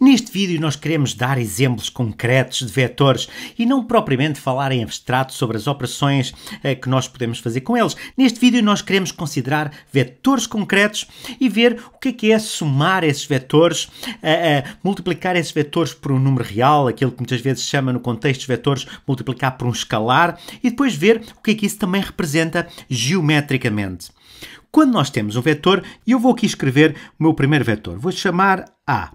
Neste vídeo nós queremos dar exemplos concretos de vetores e não propriamente falar em abstrato sobre as operações eh, que nós podemos fazer com eles. Neste vídeo nós queremos considerar vetores concretos e ver o que é que é somar esses vetores, eh, eh, multiplicar esses vetores por um número real, aquilo que muitas vezes se chama no contexto de vetores multiplicar por um escalar e depois ver o que é que isso também representa geometricamente. Quando nós temos um vetor, e eu vou aqui escrever o meu primeiro vetor, vou chamar A.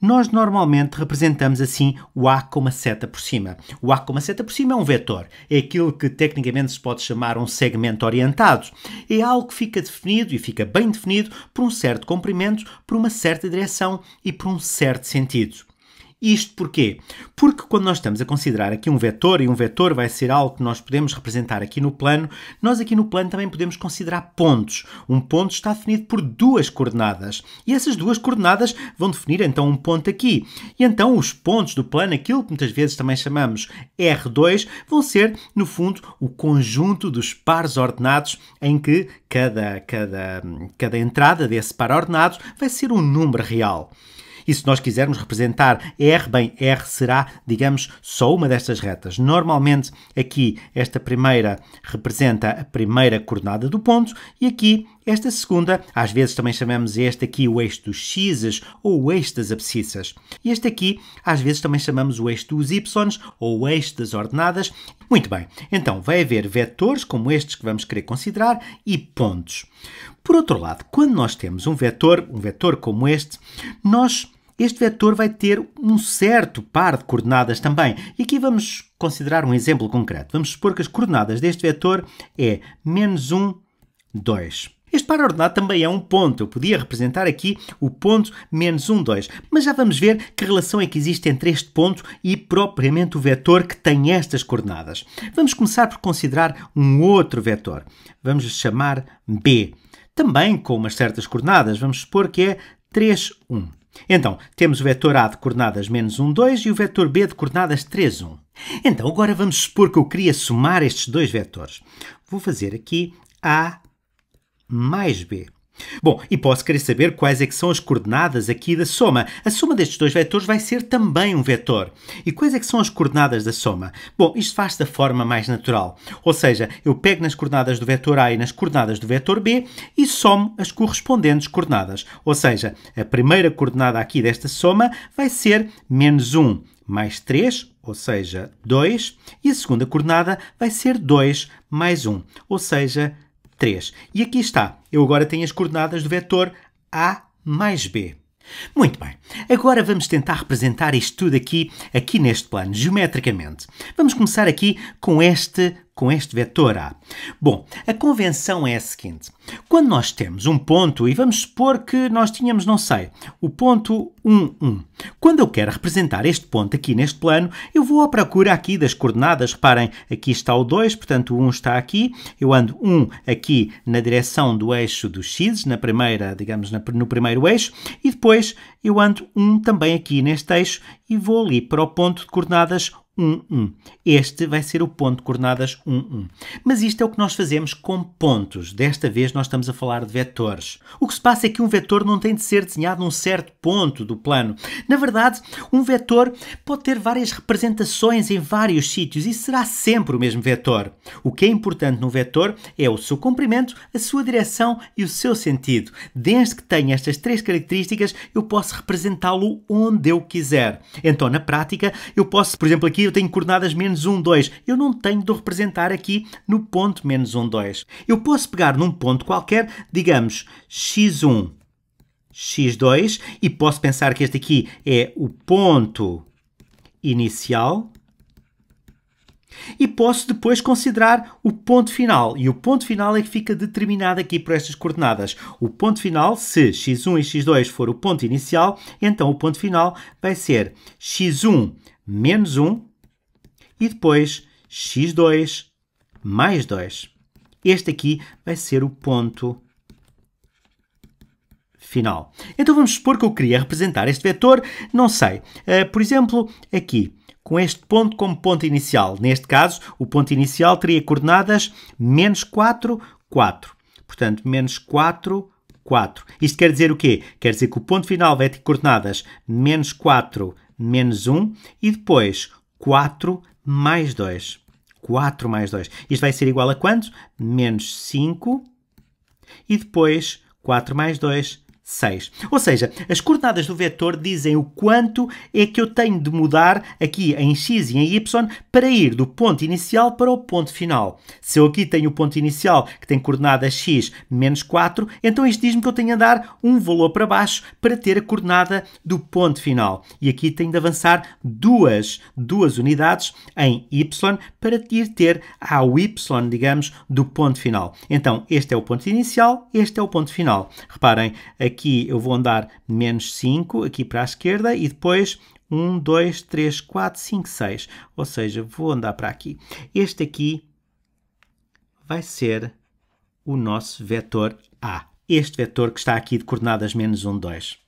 Nós normalmente representamos assim o A com uma seta por cima. O A com uma seta por cima é um vetor, é aquilo que tecnicamente se pode chamar um segmento orientado. É algo que fica definido e fica bem definido por um certo comprimento, por uma certa direção e por um certo sentido. Isto porquê? Porque quando nós estamos a considerar aqui um vetor, e um vetor vai ser algo que nós podemos representar aqui no plano, nós aqui no plano também podemos considerar pontos. Um ponto está definido por duas coordenadas. E essas duas coordenadas vão definir então um ponto aqui. E então os pontos do plano, aquilo que muitas vezes também chamamos R2, vão ser, no fundo, o conjunto dos pares ordenados em que cada, cada, cada entrada desse par ordenado vai ser um número real. E se nós quisermos representar R, bem, R será, digamos, só uma destas retas. Normalmente, aqui, esta primeira representa a primeira coordenada do ponto e aqui esta segunda, às vezes também chamamos este aqui o eixo dos x's ou o eixo das abscissas. E este aqui, às vezes também chamamos o eixo dos y's ou o eixo das ordenadas. Muito bem, então vai haver vetores como estes que vamos querer considerar e pontos. Por outro lado, quando nós temos um vetor, um vetor como este, nós este vetor vai ter um certo par de coordenadas também. E aqui vamos considerar um exemplo concreto. Vamos supor que as coordenadas deste vetor é menos 1, 2. Este par ordenado também é um ponto. Eu podia representar aqui o ponto menos 1, 2. Mas já vamos ver que relação é que existe entre este ponto e propriamente o vetor que tem estas coordenadas. Vamos começar por considerar um outro vetor. Vamos chamar B. Também com umas certas coordenadas. Vamos supor que é 3, 1. Então, temos o vetor A de coordenadas menos 1, 2 e o vetor B de coordenadas 3, 1. Então, agora vamos supor que eu queria somar estes dois vetores. Vou fazer aqui A mais B. Bom, e posso querer saber quais é que são as coordenadas aqui da soma. A soma destes dois vetores vai ser também um vetor. E quais é que são as coordenadas da soma? Bom, isto faz da forma mais natural. Ou seja, eu pego nas coordenadas do vetor A e nas coordenadas do vetor B e somo as correspondentes coordenadas. Ou seja, a primeira coordenada aqui desta soma vai ser menos 1 mais 3, ou seja, 2, e a segunda coordenada vai ser 2 mais 1, ou seja, 3. 3. E aqui está. Eu agora tenho as coordenadas do vetor A mais B. Muito bem, agora vamos tentar representar isto tudo aqui, aqui neste plano, geometricamente. Vamos começar aqui com este com este vetor A. Bom, a convenção é a seguinte: quando nós temos um ponto, e vamos supor que nós tínhamos, não sei, o ponto 1, 1. Quando eu quero representar este ponto aqui neste plano, eu vou à procura aqui das coordenadas. Reparem, aqui está o 2, portanto o 1 está aqui. Eu ando 1 aqui na direção do eixo dos x, na primeira, digamos, no primeiro eixo, e depois eu ando 1 também aqui neste eixo e vou ali para o ponto de coordenadas 1, 1. Este vai ser o ponto de coordenadas 1, 1. Mas isto é o que nós fazemos com pontos. Desta vez nós estamos a falar de vetores. O que se passa é que um vetor não tem de ser desenhado num certo ponto do plano. Na verdade, um vetor pode ter várias representações em vários sítios e será sempre o mesmo vetor. O que é importante num vetor é o seu comprimento, a sua direção e o seu sentido. Desde que tenha estas três características, eu posso representá-lo onde eu quiser. Então, na prática, eu posso, por exemplo, aqui eu tenho coordenadas menos 1, 2. Eu não tenho de representar aqui no ponto menos 1, 2. Eu posso pegar num ponto qualquer, digamos, x1, x2, e posso pensar que este aqui é o ponto inicial e posso depois considerar o ponto final. E o ponto final é que fica determinado aqui por estas coordenadas. O ponto final, se x1 e x2 for o ponto inicial, então o ponto final vai ser x1 menos 1 e depois x2 mais 2. Este aqui vai ser o ponto final. Então vamos supor que eu queria representar este vetor, não sei, eh, por exemplo, aqui, com este ponto como ponto inicial. Neste caso, o ponto inicial teria coordenadas menos 4, 4. Portanto, menos 4, 4. Isto quer dizer o quê? Quer dizer que o ponto final vai ter coordenadas menos 4, menos 1 e depois 4, mais 2. 4 mais 2. Isto vai ser igual a quanto? Menos 5. E depois, 4 mais 2, 6. Ou seja, as coordenadas do vetor dizem o quanto é que eu tenho de mudar aqui em x e em y para ir do ponto inicial para o ponto final. Se eu aqui tenho o ponto inicial que tem coordenada x menos 4, então isto diz-me que eu tenho a dar um valor para baixo para ter a coordenada do ponto final. E aqui tenho de avançar duas, duas unidades em y para ir ter ao y, digamos, do ponto final. Então, este é o ponto inicial, este é o ponto final. Reparem, aqui Aqui eu vou andar menos 5 aqui para a esquerda e depois 1, 2, 3, 4, 5, 6. Ou seja, vou andar para aqui. Este aqui vai ser o nosso vetor A este vetor que está aqui de coordenadas menos 1, 2.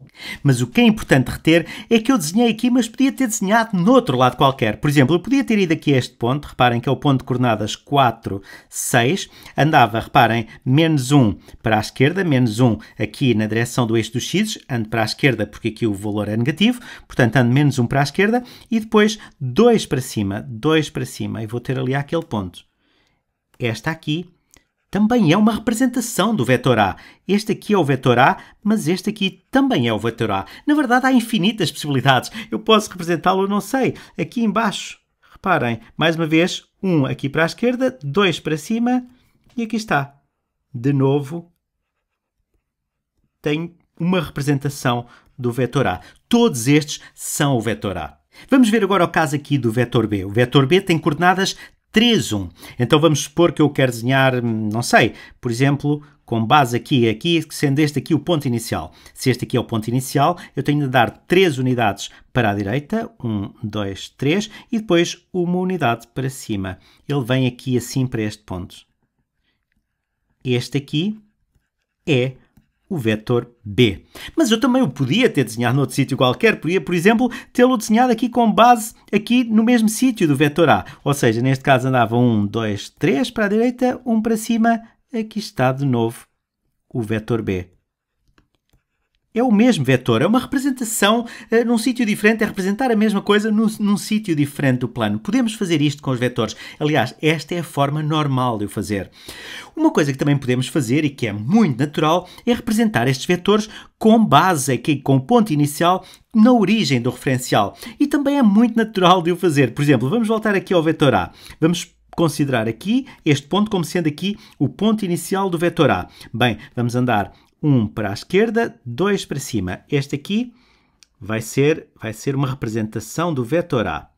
Mas o que é importante reter é que eu desenhei aqui, mas podia ter desenhado noutro lado qualquer. Por exemplo, eu podia ter ido aqui a este ponto, reparem que é o ponto de coordenadas 4, 6, andava, reparem, menos 1 para a esquerda, menos 1 aqui na direção do eixo dos x, ando para a esquerda porque aqui o valor é negativo, portanto ando menos 1 para a esquerda e depois 2 para cima, 2 para cima e vou ter ali aquele ponto. Esta aqui também é uma representação do vetor A. Este aqui é o vetor A, mas este aqui também é o vetor A. Na verdade, há infinitas possibilidades. Eu posso representá-lo, não sei, aqui embaixo. Reparem, mais uma vez, um aqui para a esquerda, dois para cima e aqui está. De novo, tem uma representação do vetor A. Todos estes são o vetor A. Vamos ver agora o caso aqui do vetor B. O vetor B tem coordenadas 3, 1. Então vamos supor que eu quero desenhar, hum, não sei, por exemplo, com base aqui e aqui, sendo este aqui o ponto inicial. Se este aqui é o ponto inicial, eu tenho de dar 3 unidades para a direita, 1, 2, 3, e depois uma unidade para cima. Ele vem aqui assim para este ponto. Este aqui é o vetor B. Mas eu também o podia ter desenhado noutro sítio qualquer, podia, por exemplo, tê-lo desenhado aqui com base aqui no mesmo sítio do vetor A. Ou seja, neste caso andava 1, 2, 3 para a direita, 1 para cima, aqui está de novo o vetor B é o mesmo vetor, é uma representação uh, num sítio diferente, é representar a mesma coisa num, num sítio diferente do plano. Podemos fazer isto com os vetores. Aliás, esta é a forma normal de o fazer. Uma coisa que também podemos fazer e que é muito natural é representar estes vetores com base aqui, com ponto inicial na origem do referencial. E também é muito natural de o fazer. Por exemplo, vamos voltar aqui ao vetor A. Vamos considerar aqui este ponto como sendo aqui o ponto inicial do vetor A. Bem, vamos andar um para a esquerda, dois para cima. Este aqui vai ser, vai ser uma representação do vetor A.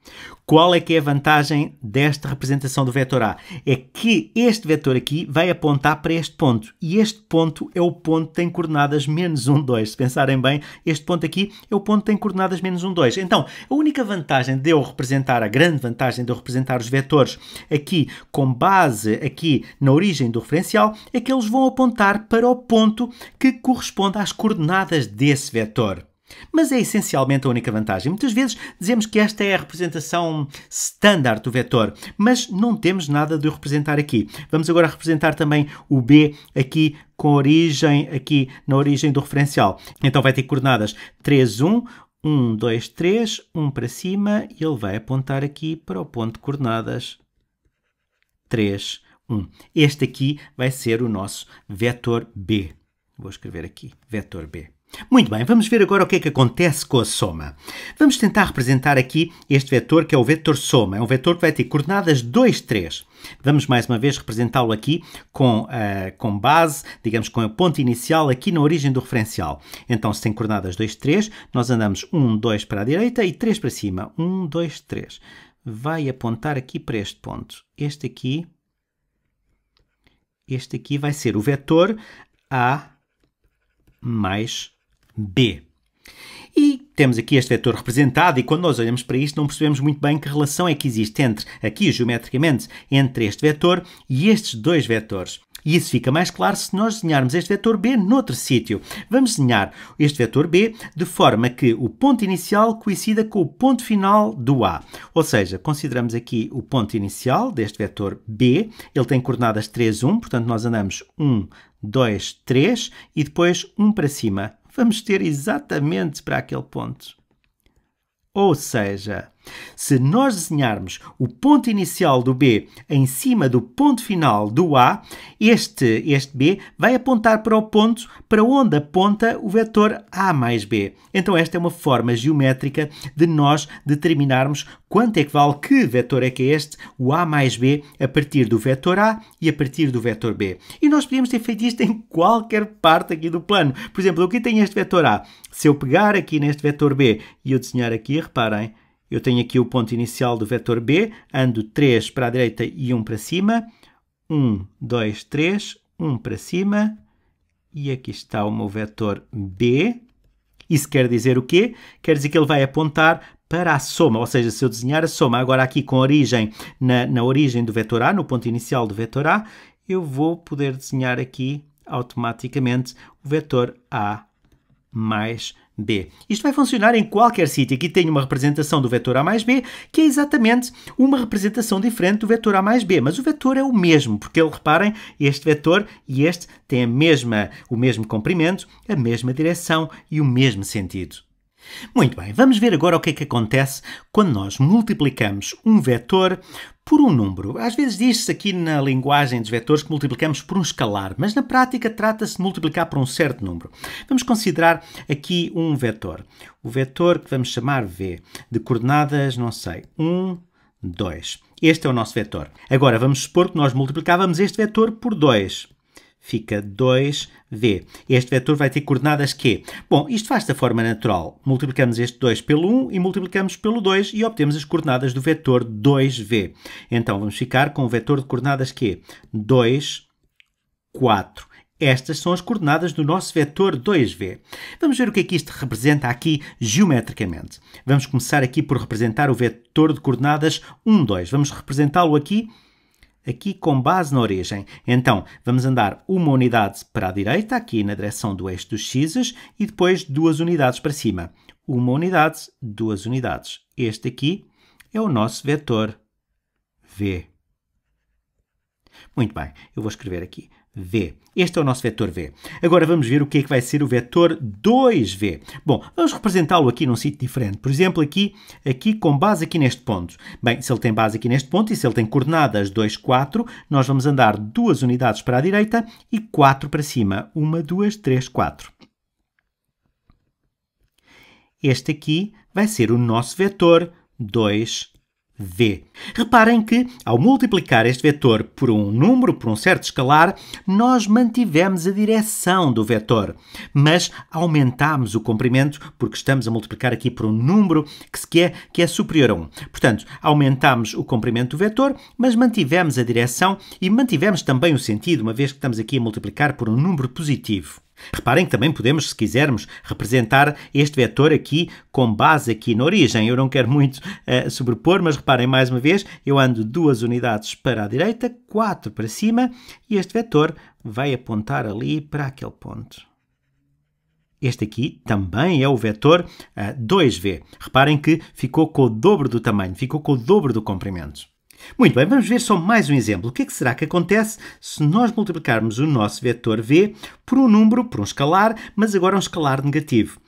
Qual é que é a vantagem desta representação do vetor A? É que este vetor aqui vai apontar para este ponto. E este ponto é o ponto que tem coordenadas menos 1, 2. Se pensarem bem, este ponto aqui é o ponto que tem coordenadas menos 1, 2. Então, a única vantagem de eu representar, a grande vantagem de eu representar os vetores aqui com base aqui na origem do referencial, é que eles vão apontar para o ponto que corresponde às coordenadas desse vetor. Mas é essencialmente a única vantagem. Muitas vezes dizemos que esta é a representação standard do vetor, mas não temos nada de representar aqui. Vamos agora representar também o B aqui com origem aqui na origem do referencial. Então vai ter coordenadas 3, 1, 1, 2, 3, 1 para cima e ele vai apontar aqui para o ponto de coordenadas 3, 1. Este aqui vai ser o nosso vetor B. Vou escrever aqui, vetor B. Muito bem, vamos ver agora o que é que acontece com a soma. Vamos tentar representar aqui este vetor que é o vetor soma. É um vetor que vai ter coordenadas 2, 3. Vamos mais uma vez representá-lo aqui com, uh, com base, digamos, com o ponto inicial aqui na origem do referencial. Então, se tem coordenadas 2, 3, nós andamos 1, 2 para a direita e 3 para cima. 1, 2, 3. Vai apontar aqui para este ponto. Este aqui, este aqui vai ser o vetor A mais B. E temos aqui este vetor representado, e quando nós olhamos para isto, não percebemos muito bem que relação é que existe entre, aqui geometricamente, entre este vetor e estes dois vetores. E isso fica mais claro se nós desenharmos este vetor B noutro sítio. Vamos desenhar este vetor B de forma que o ponto inicial coincida com o ponto final do A. Ou seja, consideramos aqui o ponto inicial deste vetor B. Ele tem coordenadas 3, 1, portanto nós andamos 1, 2, 3 e depois 1 para cima, vamos ter exatamente para aquele ponto. Ou seja, se nós desenharmos o ponto inicial do B em cima do ponto final do A, este, este B vai apontar para o ponto para onde aponta o vetor A mais B. Então esta é uma forma geométrica de nós determinarmos quanto é que vale que vetor é que é este, o A mais B, a partir do vetor A e a partir do vetor B. E nós podíamos ter feito isto em qualquer parte aqui do plano. Por exemplo, aqui tem este vetor A. Se eu pegar aqui neste vetor B e eu desenhar aqui, reparem, eu tenho aqui o ponto inicial do vetor B, ando 3 para a direita e 1 para cima. 1, 2, 3, 1 para cima. E aqui está o meu vetor B. Isso quer dizer o quê? Quer dizer que ele vai apontar para a soma, ou seja, se eu desenhar a soma agora aqui com origem na, na origem do vetor A, no ponto inicial do vetor A, eu vou poder desenhar aqui automaticamente o vetor A mais b. Isto vai funcionar em qualquer sítio que tenha uma representação do vetor a mais b, que é exatamente uma representação diferente do vetor a mais b, mas o vetor é o mesmo, porque reparem, este vetor e este têm a mesma, o mesmo comprimento, a mesma direção e o mesmo sentido. Muito bem, vamos ver agora o que é que acontece quando nós multiplicamos um vetor por um número. Às vezes diz-se aqui na linguagem dos vetores que multiplicamos por um escalar, mas na prática trata-se de multiplicar por um certo número. Vamos considerar aqui um vetor. O vetor que vamos chamar V, de coordenadas, não sei, 1, 2. Este é o nosso vetor. Agora vamos supor que nós multiplicávamos este vetor por 2 fica 2v. Este vetor vai ter coordenadas q. Bom, isto faz da forma natural. Multiplicamos este 2 pelo 1 e multiplicamos pelo 2 e obtemos as coordenadas do vetor 2v. Então vamos ficar com o vetor de coordenadas q. 2, 4. Estas são as coordenadas do nosso vetor 2v. Vamos ver o que é que isto representa aqui geometricamente. Vamos começar aqui por representar o vetor de coordenadas 1, 2. Vamos representá-lo aqui aqui com base na origem. Então, vamos andar uma unidade para a direita, aqui na direção do eixo dos x's, e depois duas unidades para cima. Uma unidade, duas unidades. Este aqui é o nosso vetor v. Muito bem, eu vou escrever aqui V. Este é o nosso vetor V. Agora vamos ver o que é que vai ser o vetor 2V. Bom, vamos representá-lo aqui num sítio diferente. Por exemplo, aqui, aqui com base aqui neste ponto. Bem, se ele tem base aqui neste ponto e se ele tem coordenadas 2, 4, nós vamos andar duas unidades para a direita e 4 para cima. 1, 2, 3, 4. Este aqui vai ser o nosso vetor 2V v. Reparem que, ao multiplicar este vetor por um número, por um certo escalar, nós mantivemos a direção do vetor, mas aumentámos o comprimento porque estamos a multiplicar aqui por um número que, é, que é superior a 1. Portanto, aumentámos o comprimento do vetor, mas mantivemos a direção e mantivemos também o sentido, uma vez que estamos aqui a multiplicar por um número positivo. Reparem que também podemos, se quisermos, representar este vetor aqui com base aqui na origem. Eu não quero muito uh, sobrepor, mas reparem mais uma vez, eu ando duas unidades para a direita, quatro para cima, e este vetor vai apontar ali para aquele ponto. Este aqui também é o vetor uh, eh, 2V. Reparem que ficou com o dobro do tamanho, ficou com o dobro do comprimento. Muito bem, vamos ver só mais um exemplo. O que, é que será que acontece se nós multiplicarmos o nosso vetor v por um número, por um escalar, mas agora um escalar negativo?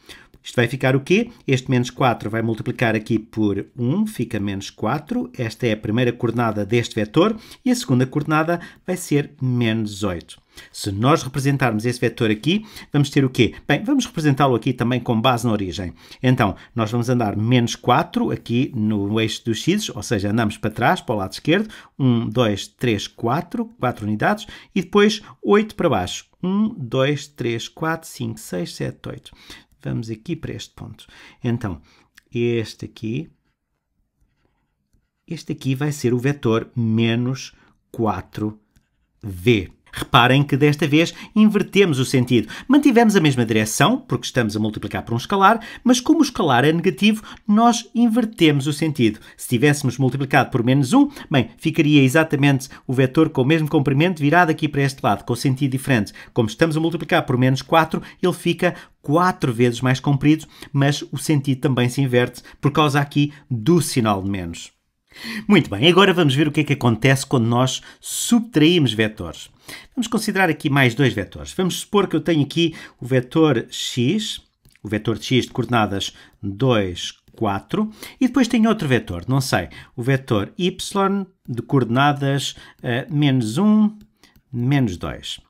Isto vai ficar o quê? Este menos 4 vai multiplicar aqui por 1, fica menos 4. Esta é a primeira coordenada deste vetor e a segunda coordenada vai ser menos 8. Se nós representarmos esse vetor aqui, vamos ter o quê? Bem, vamos representá-lo aqui também com base na origem. Então, nós vamos andar menos 4 aqui no eixo dos x, ou seja, andamos para trás, para o lado esquerdo, 1, 2, 3, 4, 4 unidades, e depois 8 para baixo. 1, 2, 3, 4, 5, 6, 7, 8. Vamos aqui para este ponto. Então, este aqui, este aqui vai ser o vetor menos 4v. Reparem que desta vez invertemos o sentido. Mantivemos a mesma direção, porque estamos a multiplicar por um escalar, mas como o escalar é negativo, nós invertemos o sentido. Se tivéssemos multiplicado por menos 1, bem, ficaria exatamente o vetor com o mesmo comprimento virado aqui para este lado, com o sentido diferente. Como estamos a multiplicar por menos 4, ele fica 4 vezes mais comprido, mas o sentido também se inverte por causa aqui do sinal de menos. Muito bem, agora vamos ver o que é que acontece quando nós subtraímos vetores. Vamos considerar aqui mais dois vetores. Vamos supor que eu tenho aqui o vetor x, o vetor de x de coordenadas 2, 4, e depois tenho outro vetor, não sei, o vetor y de coordenadas uh, menos 1, menos 2.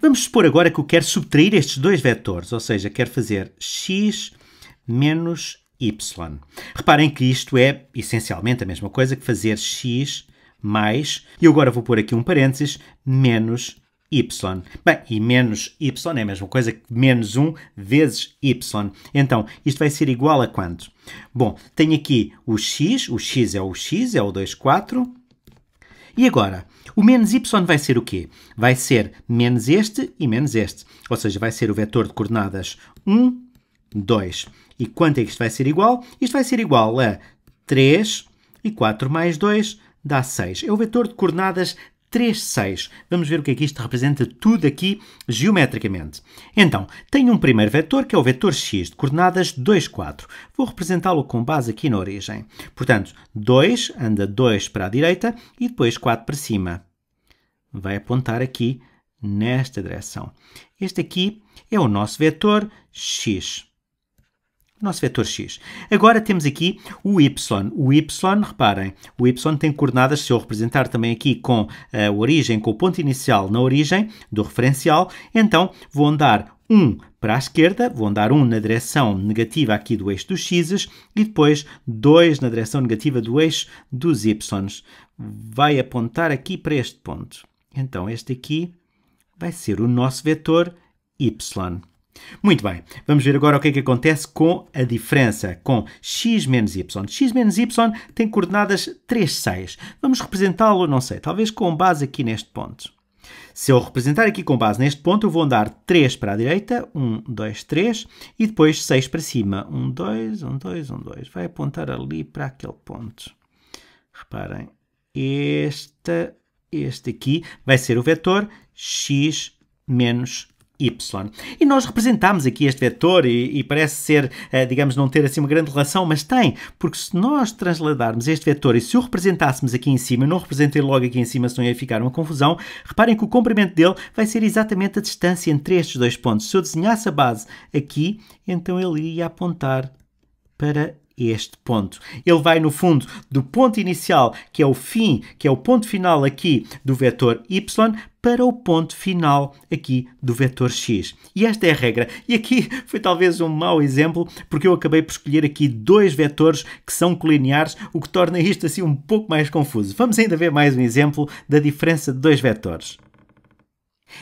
Vamos supor agora que eu quero subtrair estes dois vetores, ou seja, quero fazer x menos y. Reparem que isto é essencialmente a mesma coisa que fazer x mais, e agora vou pôr aqui um parênteses, menos y. Bem, e menos y é a mesma coisa que menos 1 vezes y. Então, isto vai ser igual a quanto? Bom, tenho aqui o x, o x é o x, é o 2, 4. E agora, o menos y vai ser o quê? Vai ser menos este e menos este. Ou seja, vai ser o vetor de coordenadas 1, 2. E quanto é que isto vai ser igual? Isto vai ser igual a 3 e 4 mais 2 dá 6. É o vetor de coordenadas 3, 6. Vamos ver o que é que isto representa tudo aqui geometricamente. Então, tenho um primeiro vetor que é o vetor x de coordenadas 2, 4. Vou representá-lo com base aqui na origem. Portanto, 2 anda 2 para a direita e depois 4 para cima. Vai apontar aqui nesta direção. Este aqui é o nosso vetor x o nosso vetor x. Agora temos aqui o y. O y, reparem, o y tem coordenadas, se eu representar também aqui com eh, a origem, com o ponto inicial na origem do referencial, então vou andar 1 para a esquerda, vou andar 1 na direção negativa aqui do eixo dos x's e depois 2 na direção negativa do eixo dos y's Vai apontar aqui para este ponto. Então este aqui vai ser o nosso vetor y. Muito bem, vamos ver agora o que é que acontece com a diferença com x menos y. x menos y tem coordenadas 3, 6. Vamos representá-lo, não sei, talvez com base aqui neste ponto. Se eu representar aqui com base neste ponto, eu vou andar 3 para a direita, 1, 2, 3, e depois 6 para cima, 1, 2, 1, 2, 1, 2. Vai apontar ali para aquele ponto. Reparem, este, este aqui vai ser o vetor x menos y. E nós representámos aqui este vetor e, e, parece ser, eh, digamos, não ter assim uma grande relação, mas tem, porque se nós transladarmos este vetor e se o representássemos aqui em cima, eu não representei logo aqui em cima, senão ia ficar uma confusão, reparem que o comprimento dele vai ser exatamente a distância entre estes dois pontos. Se eu desenhasse a base aqui, então ele iria apontar para este ponto. Ele vai, no fundo, do ponto inicial, que é o fim, que é o ponto final aqui do vetor y, para o ponto final aqui do vetor x. E esta é a regra. E aqui foi talvez um mau exemplo, porque eu acabei por escolher aqui dois vetores que são colineares, o que torna isto assim um pouco mais confuso. Vamos ainda ver mais um exemplo da diferença de dois vetores.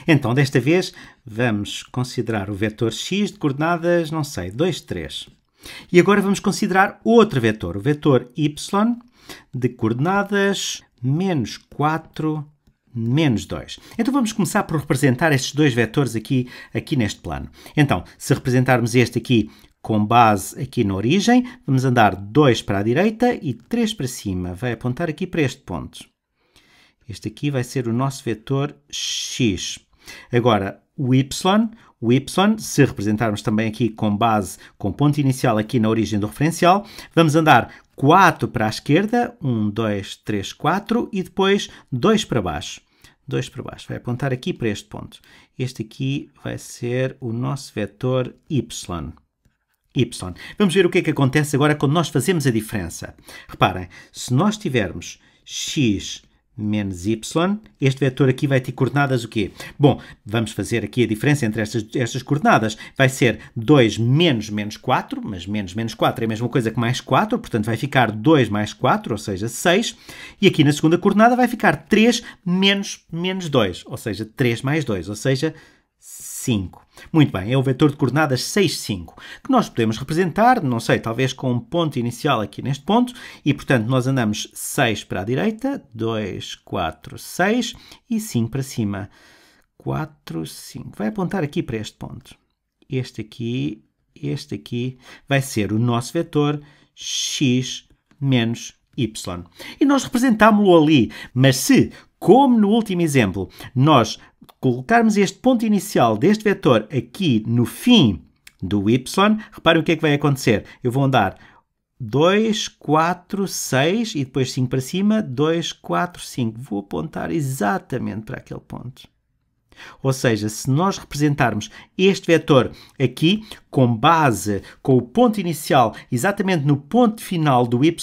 Então, desta vez, vamos considerar o vetor x de coordenadas, não sei, 2, 3. E agora vamos considerar outro vetor, o vetor y de coordenadas menos 4, menos 2. Então vamos começar por representar estes dois vetores aqui, aqui neste plano. Então, se representarmos este aqui com base aqui na origem, vamos andar 2 para a direita e 3 para cima. Vai apontar aqui para este ponto. Este aqui vai ser o nosso vetor x. Agora, o y o y, se representarmos também aqui com base, com ponto inicial aqui na origem do referencial, vamos andar 4 para a esquerda, 1, 2, 3, 4, e depois 2 para baixo. 2 para baixo, vai apontar aqui para este ponto. Este aqui vai ser o nosso vetor y. Y. Vamos ver o que é que acontece agora quando nós fazemos a diferença. Reparem, se nós tivermos x menos y. Este vetor aqui vai ter coordenadas o quê? Bom, vamos fazer aqui a diferença entre estas, estas coordenadas. Vai ser 2 menos menos 4, mas menos menos 4 é a mesma coisa que mais 4, portanto vai ficar 2 mais 4, ou seja, 6. E aqui na segunda coordenada vai ficar 3 menos menos 2, ou seja, 3 mais 2, ou seja, 6. 5. Muito bem, é o vetor de coordenadas 6, 5, que nós podemos representar, não sei, talvez com um ponto inicial aqui neste ponto, e portanto nós andamos 6 para a direita, 2, 4, 6 e 5 para cima. 4, 5. Vai apontar aqui para este ponto. Este aqui, este aqui vai ser o nosso vetor x menos y. E nós representámo-lo ali, mas se como no último exemplo, nós colocarmos este ponto inicial deste vetor aqui no fim do y, reparem o que é que vai acontecer. Eu vou andar 2, 4, 6 e depois 5 para cima, 2, 4, 5. Vou apontar exatamente para aquele ponto. Ou seja, se nós representarmos este vetor aqui com base, com o ponto inicial exatamente no ponto final do y,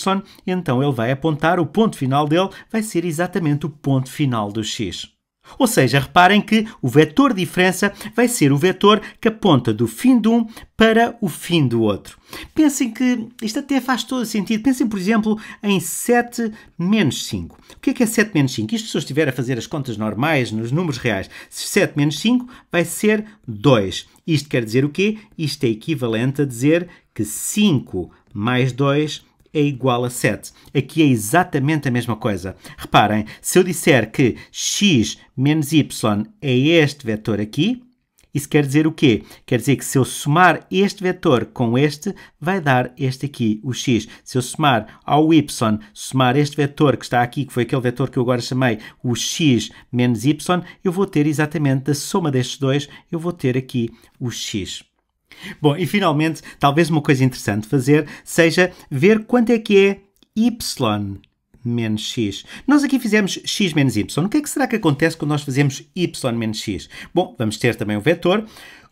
então ele vai apontar, o ponto final dele vai ser exatamente o ponto final do x. Ou seja, reparem que o vetor diferença vai ser o vetor que aponta do fim de um para o fim do outro. Pensem que isto até faz todo sentido. Pensem, por exemplo, em 7 menos 5. O que é que é 7 menos 5? Isto se eu estiver a fazer as contas normais, nos números reais. 7 menos 5 vai ser 2. Isto quer dizer o quê? Isto é equivalente a dizer que 5 mais 2 é é igual a 7. Aqui é exatamente a mesma coisa. Reparem, se eu disser que x menos y é este vetor aqui, isso quer dizer o quê? Quer dizer que se eu somar este vetor com este, vai dar este aqui, o x. Se eu somar ao y, somar este vetor que está aqui, que foi aquele vetor que eu agora chamei o x menos y, eu vou ter exatamente da soma destes dois, eu vou ter aqui o x. Bom, e finalmente, talvez uma coisa interessante fazer seja ver quanto é que é y menos x. Nós aqui fizemos x menos y. O que é que será que acontece quando nós fazemos y menos x? Bom, vamos ter também um vetor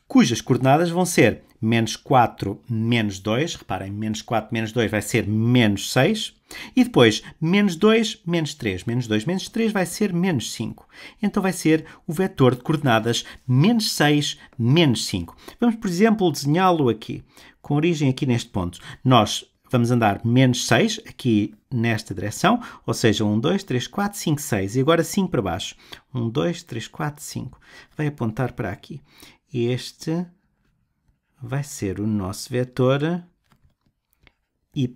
cujas coordenadas vão ser menos 4 menos 2, reparem, menos 4 menos 2 vai ser menos 6, e depois menos 2 menos 3, menos 2 menos 3 vai ser menos 5. Então vai ser o vetor de coordenadas menos 6 menos 5. Vamos, por exemplo, desenhá-lo aqui, com origem aqui neste ponto. Nós vamos andar menos 6 aqui nesta direção, ou seja, 1, 2, 3, 4, 5, 6, e agora 5 para baixo. 1, 2, 3, 4, 5. Vai apontar para aqui. Este vai ser o nosso vetor y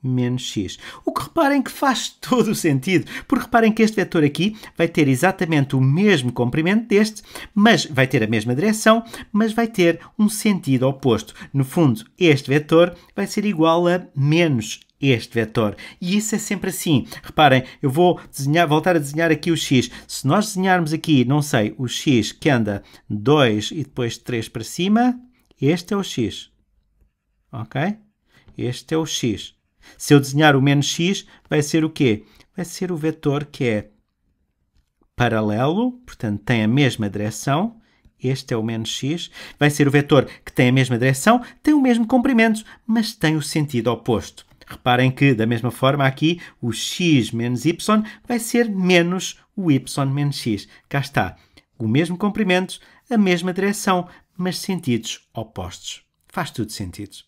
menos x. O que reparem que faz todo o sentido, porque reparem que este vetor aqui vai ter exatamente o mesmo comprimento deste, mas vai ter a mesma direção, mas vai ter um sentido oposto. No fundo, este vetor vai ser igual a menos este vetor. E isso é sempre assim. Reparem, eu vou desenhar, voltar a desenhar aqui o x. Se nós desenharmos aqui, não sei, o x que anda 2 e depois 3 para cima, este é o x. Ok? Este é o x. Se eu desenhar o menos x, vai ser o quê? Vai ser o vetor que é paralelo, portanto tem a mesma direção, este é o menos x, vai ser o vetor que tem a mesma direção, tem o mesmo comprimento, mas tem o sentido oposto. Reparem que, da mesma forma, aqui o x menos y vai ser menos o y menos x. Cá está. O mesmo comprimento, a mesma direção, mas sentidos opostos. Faz tudo sentido.